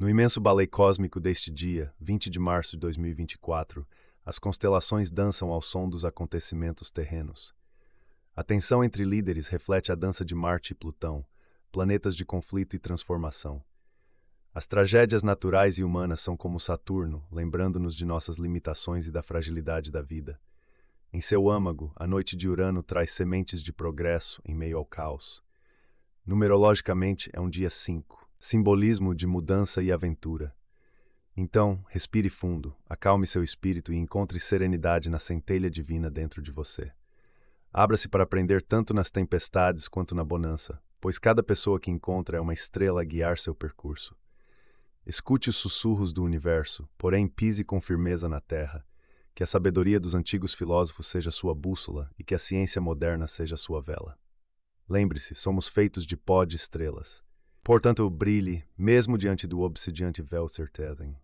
No imenso balé cósmico deste dia, 20 de março de 2024, as constelações dançam ao som dos acontecimentos terrenos. A tensão entre líderes reflete a dança de Marte e Plutão, planetas de conflito e transformação. As tragédias naturais e humanas são como Saturno, lembrando-nos de nossas limitações e da fragilidade da vida. Em seu âmago, a noite de Urano traz sementes de progresso em meio ao caos. Numerologicamente, é um dia 5 simbolismo de mudança e aventura. Então, respire fundo, acalme seu espírito e encontre serenidade na centelha divina dentro de você. Abra-se para aprender tanto nas tempestades quanto na bonança, pois cada pessoa que encontra é uma estrela a guiar seu percurso. Escute os sussurros do universo, porém pise com firmeza na terra. Que a sabedoria dos antigos filósofos seja sua bússola e que a ciência moderna seja sua vela. Lembre-se, somos feitos de pó de estrelas. Portanto, brilhe, mesmo diante do obsidiante véu Serteden.